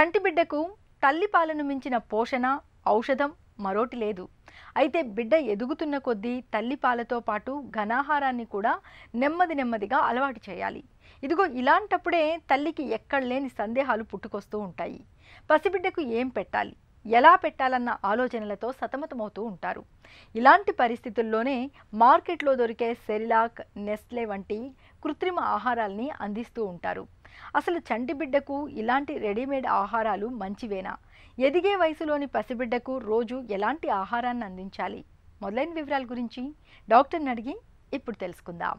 చంటి బిడ్డకు తల్లిపాలను మించిన పోషణ ఔషధం మరోటి లేదు అయితే బిడ్డ ఎదుగుతున్న కొద్దీ తల్లిపాలతో పాటు ఘనాహారాన్ని కూడా నెమ్మది నెమ్మదిగా అలవాటు చేయాలి ఇదిగో ఇలాంటప్పుడే తల్లికి ఎక్కడ లేని సందేహాలు పుట్టుకొస్తూ ఉంటాయి పసిబిడ్డకు ఏం పెట్టాలి ఎలా పెట్టాలన్న ఆలోచనలతో సతమతమవుతూ ఉంటారు ఇలాంటి పరిస్థితుల్లోనే మార్కెట్లో దొరికే సెరిలాక్ నెస్లే వంటి కృత్రిమ ఆహారాల్ని అందిస్తూ ఉంటారు అసలు చంటి బిడ్డకు ఇలాంటి రెడీమేడ్ ఆహారాలు మంచివేనా ఎదిగే వయసులోని పసిబిడ్డకు రోజు ఎలాంటి ఆహారాన్ని అందించాలి మొదలైన వివరాల గురించి డాక్టర్ని అడిగి ఇప్పుడు తెలుసుకుందాం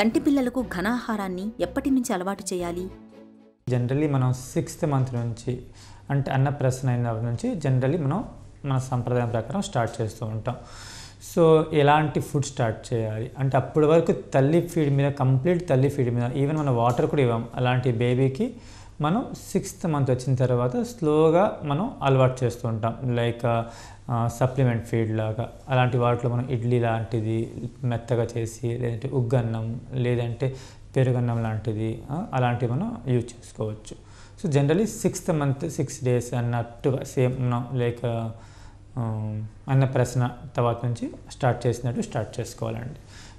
చంటి పిల్లలకు ఘనాహారాన్ని ఎప్పటి నుంచి అలవాటు చేయాలి జనరల్లీ మనం సిక్స్త్ మంత్ నుంచి అంటే అన్నప్రసన అయిన నుంచి జనరల్లీ మనం మన సంప్రదాయం ప్రకారం స్టార్ట్ చేస్తూ ఉంటాం సో ఎలాంటి ఫుడ్ స్టార్ట్ చేయాలి అంటే అప్పటి వరకు తల్లి ఫీడ్ మీద కంప్లీట్ తల్లి ఫీడ్ మీద ఈవెన్ మన వాటర్ కూడా ఇవ్వం అలాంటి బేబీకి మనం సిక్స్త్ మంత్ వచ్చిన తర్వాత స్లోగా మనం అలవాటు చేస్తూ ఉంటాం లైక్ సప్లిమెంట్ ఫీడ్ లాగా అలాంటి వాటిలో మనం ఇడ్లీ లాంటిది మెత్తగా చేసి లేదంటే ఉగ్గన్నం లేదంటే పెరుగన్నం లాంటిది అలాంటివి మనం యూజ్ చేసుకోవచ్చు so generally sixth month six days అన్నట్టుగా సేమ్ మనం లైక్ అన్న ప్రశ్న తర్వాత నుంచి స్టార్ట్ చేసినట్టు స్టార్ట్ చేసుకోవాలండి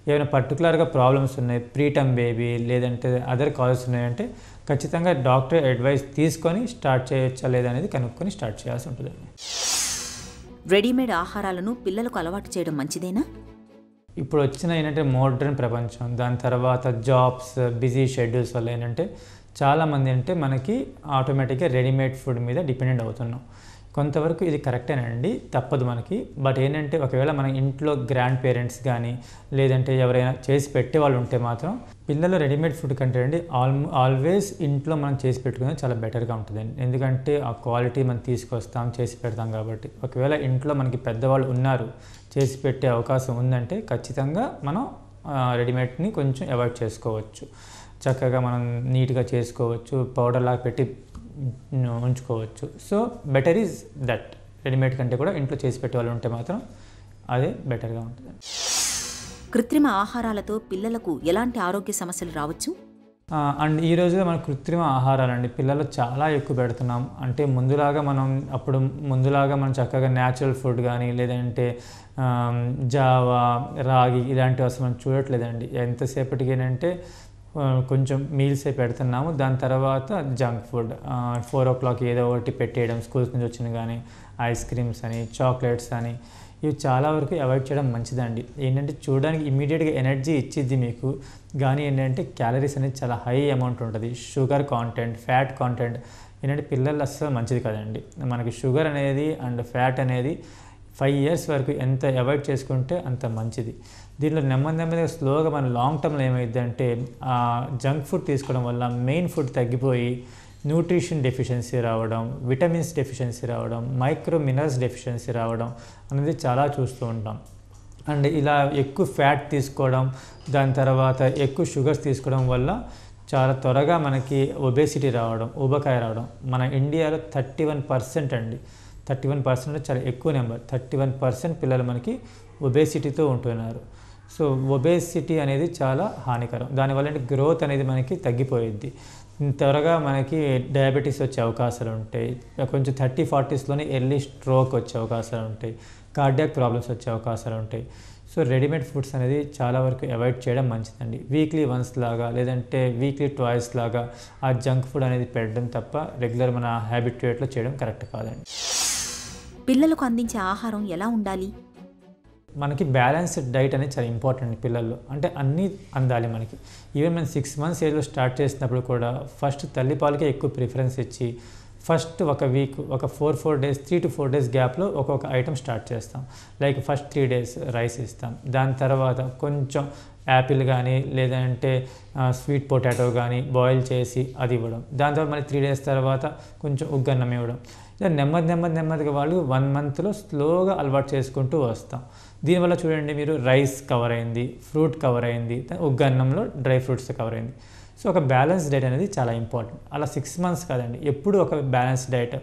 ఏమైనా పర్టికులర్గా ప్రాబ్లమ్స్ ఉన్నాయి ప్రీటమ్ బేబీ లేదంటే అదర్ కాజెస్ ఉన్నాయంటే ఖచ్చితంగా డాక్టర్ అడ్వైస్ తీసుకొని స్టార్ట్ చేయొచ్చా లేదనేది కనుక్కొని స్టార్ట్ చేయాల్సి ఉంటుందండి రెడీమేడ్ ఆహారాలను పిల్లలకు అలవాటు చేయడం మంచిదేనా ఇప్పుడు వచ్చిన ఏంటంటే మోడ్రన్ ప్రపంచం దాని తర్వాత జాబ్స్ బిజీ షెడ్యూల్స్ వల్ల ఏంటంటే చాలామంది అంటే మనకి ఆటోమేటిక్గా రెడీమేడ్ ఫుడ్ మీద డిపెండెంట్ అవుతున్నాం కొంతవరకు ఇది కరెక్టేనండి తప్పదు మనకి బట్ ఏంటంటే ఒకవేళ మన ఇంట్లో గ్రాండ్ పేరెంట్స్ కానీ లేదంటే ఎవరైనా చేసి పెట్టే వాళ్ళు ఉంటే మాత్రం పిల్లలు రెడీమేడ్ ఫుడ్ కంటే అండి ఆల్ ఆల్వేస్ ఇంట్లో మనం చేసి పెట్టుకునేది చాలా బెటర్గా ఉంటుందండి ఎందుకంటే ఆ క్వాలిటీ మనం తీసుకొస్తాం చేసి పెడతాం కాబట్టి ఒకవేళ ఇంట్లో మనకి పెద్దవాళ్ళు ఉన్నారు చేసి పెట్టే అవకాశం ఉందంటే ఖచ్చితంగా మనం రెడీమేడ్ని కొంచెం అవాయిడ్ చేసుకోవచ్చు చక్కగా మనం నీట్గా చేసుకోవచ్చు లాగా పెట్టి ఉంచుకోవచ్చు so better is that readymade కంటే కూడా ఇంట్లో చేసి పెట్టేవాళ్ళు ఉంటే మాత్రం అదే బెటర్గా ఉంటుంది కృత్రిమ ఆహారాలతో పిల్లలకు ఎలాంటి ఆరోగ్య సమస్యలు రావచ్చు అండ్ ఈ రోజు మన కృత్రిమ ఆహారాలు అండి పిల్లలు చాలా ఎక్కువ పెడుతున్నాం అంటే ముందులాగా మనం అప్పుడు ముందులాగా మనం చక్కగా న్యాచురల్ ఫుడ్ కానీ లేదంటే జావా రాగి ఇలాంటివి అసలు మనం చూడట్లేదండి ఎంతసేపటికి ఏంటంటే కొంచెం మీల్సే పెడుతున్నాము దాని తర్వాత junk food four o'clock ఏదో ఒకటి పెట్టేయడం స్కూల్స్ నుంచి వచ్చిన కానీ ఐస్ క్రీమ్స్ అని చాక్లెట్స్ అని ఇవి చాలా వరకు అవాయిడ్ చేయడం మంచిదండి ఏంటంటే చూడడానికి ఇమీడియట్గా ఎనర్జీ ఇచ్చిద్ది మీకు కానీ ఏంటంటే క్యాలరీస్ అనేది చాలా హై అమౌంట్ ఉంటుంది షుగర్ కాంటెంట్ ఫ్యాట్ కాంటెంట్ ఏంటంటే పిల్లలు అస్సలు మంచిది కదండి మనకి షుగర్ అనేది అండ్ ఫ్యాట్ అనేది ఫైవ్ ఇయర్స్ వరకు ఎంత అవాయిడ్ చేసుకుంటే అంత మంచిది దీంట్లో నెమ్మది నెమ్మదిగా స్లోగా మన లాంగ్ టర్మ్లో ఏమైంది అంటే జంక్ ఫుడ్ తీసుకోవడం వల్ల మెయిన్ ఫుడ్ తగ్గిపోయి న్యూట్రిషన్ డెఫిషియన్సీ రావడం విటమిన్స్ డెఫిషియన్సీ రావడం మైక్రో మినరల్స్ డెఫిషియన్సీ రావడం అనేది చాలా చూస్తూ ఉంటాం అండ్ ఇలా ఎక్కువ ఫ్యాట్ తీసుకోవడం దాని తర్వాత ఎక్కువ షుగర్స్ తీసుకోవడం వల్ల చాలా త్వరగా మనకి ఒబేసిటీ రావడం ఊబకాయ రావడం మన ఇండియాలో థర్టీ వన్ పర్సెంట్ అండి థర్టీ వన్ పర్సెంట్ చాలా ఎక్కువ నెంబర్ థర్టీ వన్ పర్సెంట్ పిల్లలు మనకి ఒబేసిటీతో ఉంటున్నారు సో ఒబేసిటీ అనేది చాలా హానికరం దానివల్ల గ్రోత్ అనేది మనకి తగ్గిపోయిద్ది త్వరగా మనకి డయాబెటీస్ వచ్చే అవకాశాలు ఉంటాయి కొంచెం థర్టీ ఫార్టీస్లోనే ఎర్లీ స్ట్రోక్ వచ్చే అవకాశాలు ఉంటాయి కార్డియాక్ ప్రాబ్లమ్స్ వచ్చే అవకాశాలు ఉంటాయి సో రెడీమేడ్ ఫుడ్స్ అనేది చాలా వరకు అవాయిడ్ చేయడం మంచిదండి వీక్లీ వన్స్ లాగా లేదంటే వీక్లీ ట్వాయిస్ లాగా ఆ జంక్ ఫుడ్ అనేది పెట్టడం తప్ప రెగ్యులర్ మన హ్యాబిట్యుయేట్లో చేయడం కరెక్ట్ కాదండి పిల్లలకు అందించే ఆహారం ఎలా ఉండాలి మనకి బ్యాలెన్స్డ్ డైట్ అనేది చాలా ఇంపార్టెంట్ పిల్లల్లో అంటే అన్నీ అందాలి మనకి ఈవెన్ మనం సిక్స్ మంత్స్ ఏజ్లో స్టార్ట్ చేసినప్పుడు కూడా ఫస్ట్ తల్లిపాలకే ఎక్కువ ప్రిఫరెన్స్ ఇచ్చి ఫస్ట్ ఒక వీక్ ఒక four four days three to four days గ్యాప్లో ఒక్కొక్క ఐటమ్ స్టార్ట్ చేస్తాం like first three days rice ఇస్తాం దాని తర్వాత కొంచెం యాపిల్ కానీ లేదంటే స్వీట్ పొటాటో కానీ బాయిల్ చేసి అది ఇవ్వడం దాని తర్వాత మళ్ళీ త్రీ డేస్ తర్వాత కొంచెం ఉగ్గన్నం ఇవ్వడం దెన్ నెమ్మది నెమ్మది నెమ్మదిగా వాళ్ళు వన్ మంత్లో స్లోగా అలవాటు చేసుకుంటూ వస్తాం దీనివల్ల చూడండి మీరు రైస్ కవర్ అయింది ఫ్రూట్ కవర్ అయింది ఒగ్గ అన్నంలో డ్రై ఫ్రూట్స్ కవర్ అయింది సో ఒక బ్యాలెన్స్ డైట్ అనేది చాలా ఇంపార్టెంట్ అలా సిక్స్ మంత్స్ కాదండి ఎప్పుడు ఒక బ్యాలెన్స్ డైట్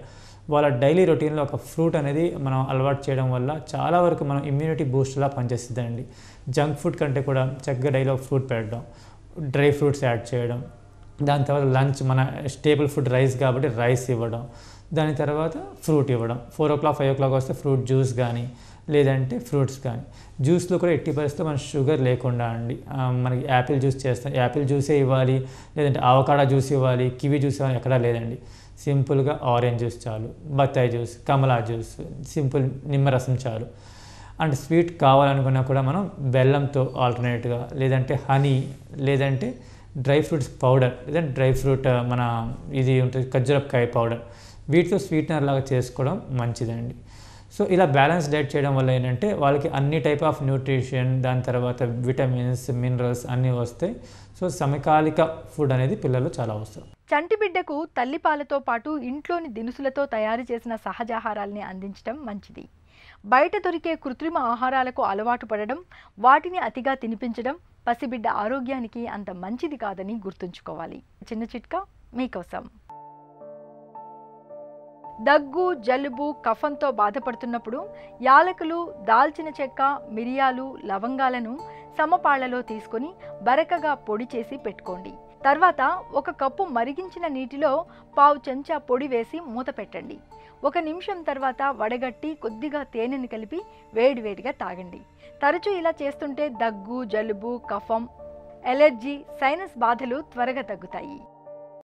వాళ్ళ డైలీ రొటీన్లో ఒక ఫ్రూట్ అనేది మనం అలవాటు చేయడం వల్ల చాలా వరకు మనం ఇమ్యూనిటీ బూస్ట్లా పనిచేస్తుందండి జంక్ ఫుడ్ కంటే కూడా చక్కగా డైలీ ఒక ఫ్రూట్ పెట్టడం డ్రై ఫ్రూట్స్ యాడ్ చేయడం దాని తర్వాత లంచ్ మన స్టేబుల్ ఫుడ్ రైస్ కాబట్టి రైస్ ఇవ్వడం దాని తర్వాత ఫ్రూట్ ఇవ్వడం four o'clock five o'clock వస్తే ఫ్రూట్ జ్యూస్ కానీ లేదంటే ఫ్రూట్స్ కానీ జ్యూస్లో కూడా ఎట్టి పరిస్థితి మనం షుగర్ లేకుండా అండి మనకి యాపిల్ జ్యూస్ చేస్తాం యాపిల్ జ్యూసే ఇవ్వాలి లేదంటే ఆవకాడా జ్యూస్ ఇవ్వాలి కివీ జ్యూస్ ఇవ్వాలి ఎక్కడా లేదండి సింపుల్గా ఆరెంజ్ జ్యూస్ చాలు బత్తాయి జ్యూస్ కమలా జ్యూస్ సింపుల్ నిమ్మరసం చాలు అండ్ స్వీట్ కావాలనుకున్నా కూడా మనం బెల్లంతో ఆల్టర్నేట్గా లేదంటే హనీ లేదంటే డ్రై ఫ్రూట్స్ పౌడర్ లేదా డ్రై ఫ్రూట్ మన ఇది ఉంటుంది ఖజ్జరపకాయ పౌడర్ వీటితో స్వీట్నర్ లాగా చేసుకోవడం మంచిదండి సో ఇలా బ్యాలెన్స్ డైట్ చేయడం వల్ల ఏంటంటే వాళ్ళకి అన్ని టైప్ ఆఫ్ న్యూట్రిషన్ దాని తర్వాత విటమిన్స్ మినరల్స్ అన్నీ వస్తాయి సో సమకాలిక ఫుడ్ అనేది పిల్లలు చాలా అవసరం చంటి బిడ్డకు తల్లిపాలతో పాటు ఇంట్లోని దినుసులతో తయారు చేసిన సహజాహారాల్ని అందించడం మంచిది బయట దొరికే కృత్రిమ ఆహారాలకు అలవాటు పడడం వాటిని అతిగా తినిపించడం పసిబిడ్డ ఆరోగ్యానికి అంత మంచిది కాదని గుర్తుంచుకోవాలి చిన్న చిట్కా మీకోసం దగ్గు జలుబు కఫంతో బాధపడుతున్నప్పుడు యాలకులు దాల్చిన చెక్క మిరియాలు లవంగాలను సమపాళ్లలో తీసుకొని బరకగా పొడి చేసి పెట్టుకోండి తర్వాత ఒక కప్పు మరిగించిన నీటిలో పావు చెంచా పొడి వేసి మూత పెట్టండి ఒక నిమిషం తర్వాత వడగట్టి కొద్దిగా తేనెని కలిపి వేడివేడిగా తాగండి తరచూ ఇలా చేస్తుంటే దగ్గు జలుబు కఫం ఎలర్జీ సైనస్ బాధలు త్వరగా తగ్గుతాయి